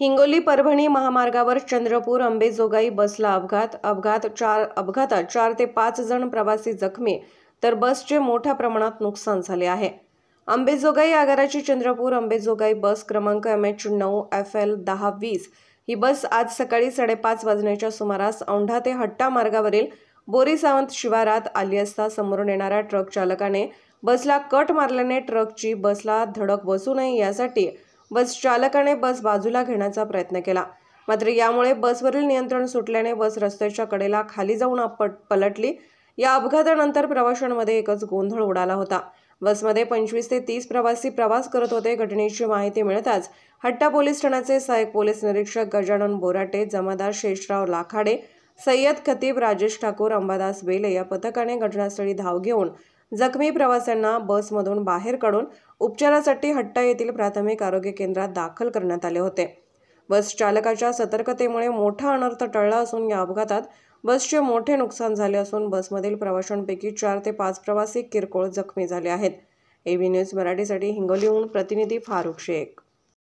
हिंगोली परभणी महामार्गावर चंद्रपूर अंबेजोगाई बसला अपघात अपघात चार अपघातात चार ते पाच जण प्रवासी जखमी तर बसचे मोठ्या प्रमाणात नुकसान झाले आहे अंबेजोगाई आगाराची चंद्रपूर अंबेजोगाई बस क्रमांक एम एच नऊ एफ एल दहा वीस ही बस आज सकाळी साडेपाच वाजण्याच्या सुमारास औंढा ते हट्टा मार्गावरील बोरी सावंत शिवारात आली असता समोरून येणाऱ्या ट्रक चालकाने बसला कट मारल्याने ट्रकची बसला धडक बसू नये यासाठी बस चालकाने बस बाजूला घेण्याचा प्रयत्न केला मात्र यामुळे बसवरील नियंत्रण सुटल्याने बस रस्त्याच्या कडेला खाली जाऊन पलटली या अपघातानंतर प्रवाशांमध्ये एकच गोंधळ उडाला होता बसमध्ये पंचवीस ते तीस प्रवासी प्रवास करत होते घटनेची माहिती मिळताच हट्टा पोलीस ठाण्याचे सहायक पोलीस निरीक्षक गजानन बोराटे जमादार शेषराव लाखाडे सय्यद खतीब राजेश ठाकूर अंबादास बेले या पथकाने घटनास्थळी धाव घेऊन जखमी प्रवाशांना बसमधून बाहेर काढून उपचारासाठी हट्टा येथील प्राथमिक आरोग्य केंद्रात दाखल करण्यात आले होते बस चालकाच्या सतर्कतेमुळे मोठा अनर्थ टळला असून या अपघातात बसचे मोठे नुकसान झाले असून बसमधील प्रवाशांपैकी चार ते पाच प्रवासी किरकोळ जखमी झाले आहेत एबी न्यूज मराठीसाठी हिंगोलीहून प्रतिनिधी फारुख शेख